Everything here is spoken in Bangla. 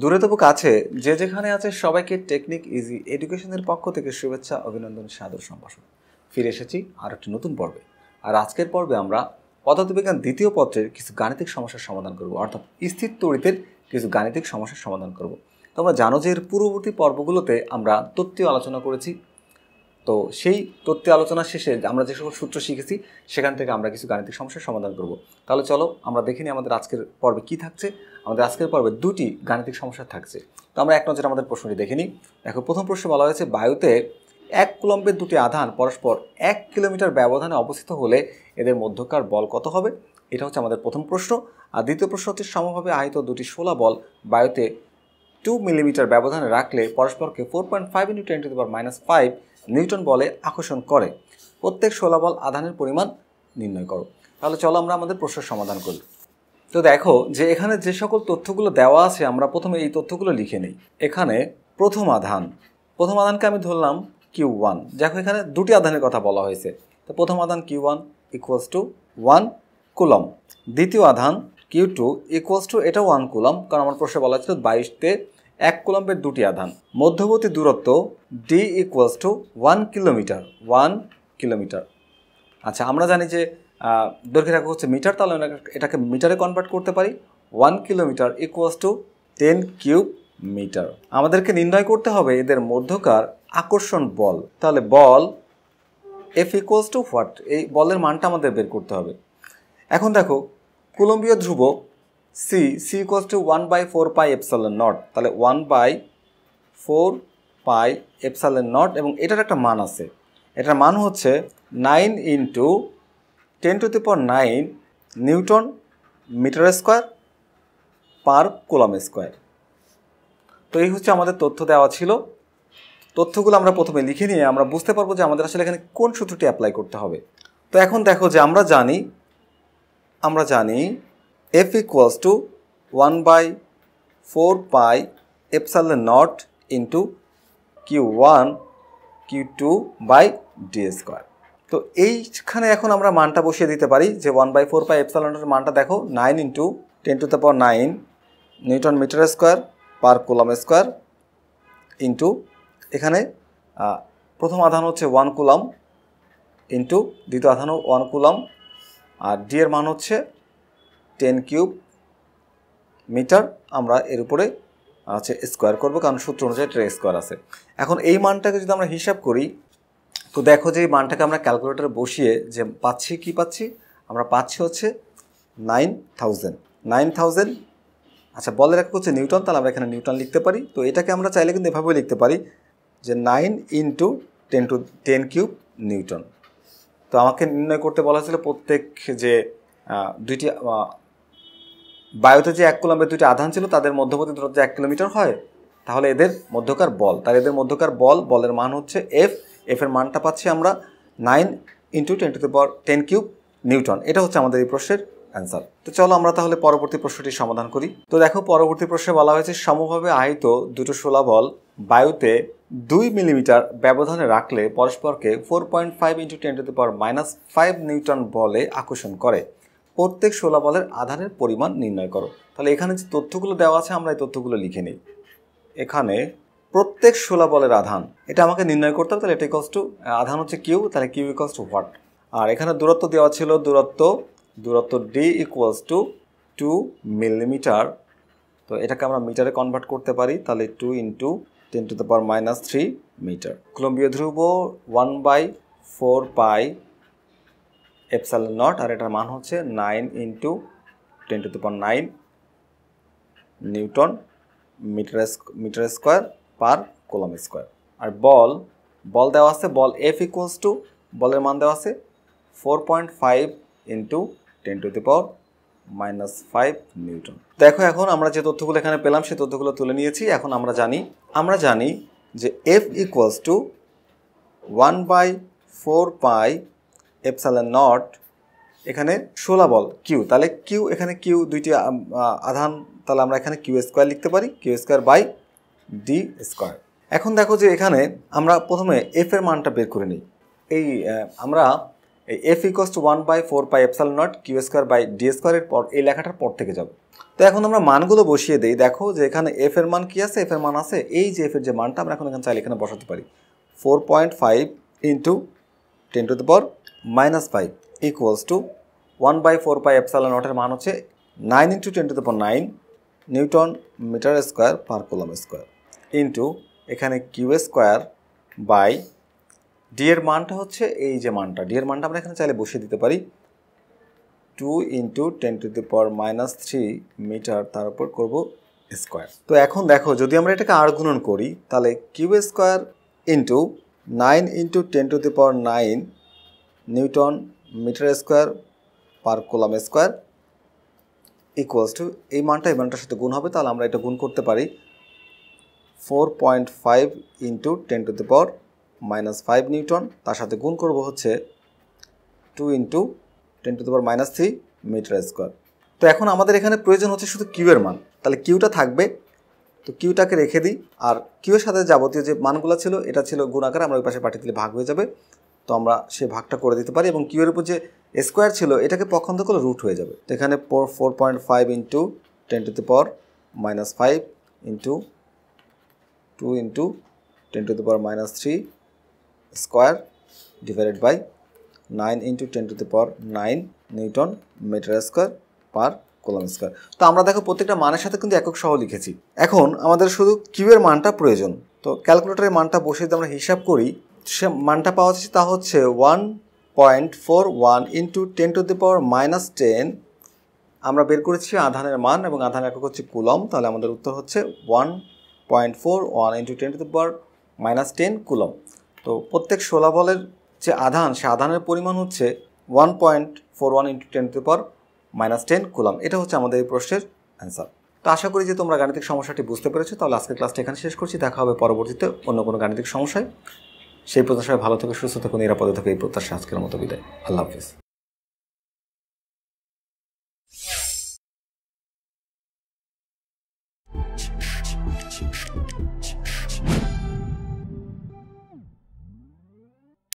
দূরে তবু কাছে যে যেখানে আছে সবাইকে টেকনিক ইজি এডুকেশনের পক্ষ থেকে শুভেচ্ছা অভিনন্দন সাদর সম্ভাষণ ফিরে এসেছি আর একটি নতুন পর্বে আর আজকের পর্বে আমরা পদার্থবিজ্ঞান দ্বিতীয় পত্রের কিছু গাণিতিক সমস্যার সমাধান করব অর্থাৎ স্থির তরিতের কিছু গাণিতিক সমস্যার সমাধান করব তোমরা জানো যে এর পূর্ববর্তী পর্বগুলোতে আমরা তত্ত্বীয় আলোচনা করেছি তো সেই তথ্যে আলোচনা শেষে আমরা যে সকল সূত্র শিখেছি সেখান থেকে আমরা কিছু গাণিতিক সমস্যার সমাধান করব তাহলে চলো আমরা দেখিনি আমাদের আজকের পর্বে কি থাকছে আমাদের আজকের পর্বে দুটি গাণিতিক সমস্যা থাকছে তো আমরা এক নজরে আমাদের প্রশ্নটি দেখে নিই দেখো প্রথম প্রশ্ন বলা হয়েছে বায়ুতে এক কুলম্বের দুটি আধান পরস্পর এক কিলোমিটার ব্যবধানে অবস্থিত হলে এদের মধ্যকার বল কত হবে এটা হচ্ছে আমাদের প্রথম প্রশ্ন আর দ্বিতীয় প্রশ্ন হচ্ছে সমভাবে আহিত দুটি সোলা বল বায়ুতে টু মিলিমিটার ব্যবধানে রাখলে পরস্পরকে four point five into ten to the power minus five newton বলে আকর্ষণ করে প্রত্যেক ষোলা বল আধানের পরিমাণ নির্ণয় করো তাহলে চলো আমরা আমাদের প্রশ্নের সমাধান করি তো দেখো যে এখানে যে সকল তথ্যগুলো দেওয়া আছে আমরা প্রথমে এই তথ্যগুলো লিখে নিই এখানে প্রথম আধান প্রথম আধানকে আমি ধরলাম কিউ ওয়ান দেখো এখানে দুটি আধানের কথা বলা হয়েছে তো প্রথম আধান Q one equals to one coulomb দ্বিতীয় আধান কিউ টু ইকুয়ালস টু এটা ওয়ান কুলম কারণ আমার প্রশ্নে বলা ছিল বাইশতে এক কুলম্বের দুটি আধান মধ্যবর্তী দূরত্ব D equals to one kilometre one kilometre আচ্ছা আমরা জানি যে দৈর্ঘ্যের একক হচ্ছে মিটার তাহলে এটাকে মিটারে কনভার্ট করতে পারি one kilometre equals to ten cube metre আমাদেরকে নির্ণয় করতে হবে এদের মধ্যকার আকর্ষণ বল তাহলে বল এফ ইকুয়ালস টু হোয়াট এই বলের মানটা আমাদের বের করতে হবে এখন দেখো কুলম্বীয় ধ্রুব C C equals to one by four pi epsilon naught তাহলে one by four pi epsilon naught এবং এটার একটা মান আছে এটার মান হচ্ছে nine into ten to the power nine newton metre square per coulomb square তো এই হচ্ছে আমাদের তথ্য দেওয়া ছিল তথ্যগুলো আমরা প্রথমে লিখে নিয়ে আমরা বুঝতে পারবো যে আমাদের আসলে এখানে কোন সূত্রটি অ্যাপ্লাই করতে হবে তো এখন দেখো যে আমরা জানি আমরা জানি f equals to 1 by 4 pi epsilon naught into q1 q2 by d square তো এইখানে এখন আমরা মানটা বসিয়ে দিতে পারি যে ওয়ান বাই ফোর পাই এপসালনের মানটা দেখো nine into ten to the power nine newton metre square per coulomb square into এখানে প্রথম আধান হচ্ছে ওয়ান কুলাম ইন্টু দ্বিতীয় আধানও ওয়ান কুলাম আর ডি এর মান হচ্ছে টেন কিউব মিটার আমরা এর উপরে আছে স্কোয়ার করবো কারণ সূত্র অনুযায়ী ট্রে স্কোয়ার আছে এখন এই মানটাকে যদি আমরা হিসাব করি তো দেখো যে এই মানটাকে আমরা ক্যালকুলেটরে বসিয়ে যে পাচ্ছি কি পাচ্ছি আমরা পাচ্ছি হচ্ছে নাইন থাউজেন্ড নাইন থাউজেন্ড আচ্ছা বলে এক হচ্ছে নিউটন তাহলে আমরা এখানে নিউটন লিখতে পারি তো এটাকে আমরা চাইলে কিন্তু এভাবেও লিখতে পারি যে nine into ten to ten cube newton তো আমাকে নির্ণয় করতে বলা হয়েছিল প্রত্যেক যে দুইটি বায়ুতে যে এক কুলম্বের দুটি আধান ছিল তাদের মধ্যবর্তী দূরত্ব এক কিলোমিটার হয় তাহলে এদের মধ্যকার বল তাহলে এদের মধ্যকার বল বলের মান হচ্ছে এফ এফের মানটা পাচ্ছি আমরা nine into ten to the power ten cube newton এটা হচ্ছে আমাদের এই প্রশ্নের অ্যান্সার তো চলো আমরা তাহলে পরবর্তী প্রশ্নটি সমাধান করি তো দেখো পরবর্তী প্রশ্নে বলা হয়েছে সমভাবে আহিত দুটো শোলা বল বায়ুতে দুই মিলিমিটার ব্যবধানে রাখলে পরস্পরকে four point five into ten to the power minus five newton বলে আকর্ষণ করে প্রত্যেক ষোলা বলের আধানের পরিমাণ নির্ণয় করো তাহলে এখানে যে তথ্যগুলো দেওয়া আছে আমরা এই তথ্যগুলো লিখে নিই এখানে প্রত্যেক ষোলা বলের আধান এটা আমাকে নির্ণয় করতে হবে তাহলে এটা ইকস টু আধান হচ্ছে কিউ তাহলে কিউ ইকস টু হোয়াট আর এখানে দূরত্ব দেওয়া ছিল দূরত্ব দূরত্ব D equals to two millimetre তো এটাকে আমরা মিটারে কনভার্ট করতে পারি তাহলে two into ten to the power minus three metre কলম্বীয় ধ্রুব one by four pi epsilon naught আর এটার মান হচ্ছে nine into ten to power nine newton metre metre square per coulomb square আর বল বল দেওয়া আছে বল এফ ইকুয়ালস টু বলের মান দেওয়া আছে four point five into ten to the power minus five newton দেখো এখন আমরা যে তথ্যগুলো এখানে পেলাম সেই তথ্যগুলো তুলে নিয়েছি এখন আমরা জানি আমরা জানি যে F equals to one by four pi epsilon naught এখানে ষোলা বল কিউ তাহলে কিউ এখানে কিউ দুইটি আধান তাহলে আমরা এখানে কিউ স্কোয়ার লিখতে পারি Q square by D square এখন দেখো যে এখানে আমরা প্রথমে এফ এর মানটা বের করে নিই এই আমরা এই F equals to one by four by epsilon naught Q square by D স্কোয়ারের পর এই লেখাটার পর থেকে যাব তো এখন আমরা মানগুলো বসিয়ে দিই দেখো যে এখানে এফ এর মান কী আছে এফ এর মান আছে এই যে এফ এর যে মানটা আমরা এখন এখানে চাইলে এখানে বসাতে পারি four point five into ten to the power minus five equals to one by four pi epsilon নটের মান হচ্ছে nine into ten to the power nine newton metre square per coulomb square into এখানে কিউ স্কোয়ার বাই ডিয়ের মানটা হচ্ছে এই যে মানটা ডিয়ের মানটা আমরা এখানে চাইলে বসিয়ে দিতে পারি two into ten to the power minus three metre তার উপর করবো স্কোয়ার তো এখন দেখো যদি আমরা এটাকে আর গুণন করি তাহলে q square into nine into ten to the power nine newton metre square per coulomb square equals to এই মানটা এই মানটার সাথে গুণ হবে তাহলে আমরা এটা গুণ করতে পারি four point five into ten to the power minus five newton তার সাথে গুণ করব হচ্ছে two into ten to the power minus three metre square তো এখন আমাদের এখানে প্রয়োজন হচ্ছে শুধু কিউয়ের মান তাহলে কিউটা থাকবে তো কিউটাকে রেখে দিই আর কিউর সাথে যাবতীয় যে মানগুলো ছিল এটা ছিল গুণাকার আমরা ওই পাশে পাঠিয়ে দিলে ভাগ হয়ে যাবে তো আমরা সে ভাগটা করে দিতে পারি এবং কিউয়ের উপর যে স্কোয়ার ছিল এটাকে পক্ষান্ত করলে রুট হয়ে যাবে তো এখানে four point five into ten to the power minus five into two into ten to the power minus three square divided by nine into ten to the power nine newton metre square per coulomb square তো আমরা দেখো প্রত্যেকটা মানের সাথে কিন্তু একক সহ লিখেছি এখন আমাদের শুধু কিউয়ের মানটা প্রয়োজন তো ক্যালকুলেটরের মানটা বসে যদি আমরা হিসাব করি সে মানটা পাওয়া যাচ্ছে তা হচ্ছে one point four one into ten to the power minus ten আমরা বের করেছি আধানের মান এবং আধানের একক হচ্ছে কুলম তাহলে আমাদের উত্তর হচ্ছে one point four one into ten to the power minus ten coulomb তো প্রত্যেক সোলা বলের যে আধান সে আধানের পরিমাণ হচ্ছে one point four one into ten to the power minus ten coulomb এটা হচ্ছে আমাদের এই প্রশ্নের অ্যান্সার তো আশা করি যে তোমরা গাণিতিক সমস্যাটি বুঝতে পেরেছো তাহলে আজকের ক্লাসটা এখানে শেষ করছি দেখা হবে পরবর্তীতে অন্য কোনো গাণিতিক সমস্যায় সেই প্রত্যাশায় ভালো থেকে সুস্থ থাকুন নিরাপদে থেকে এই প্রত্যাশা আজকের মতো বিদায় আল্লাহ হাফিজ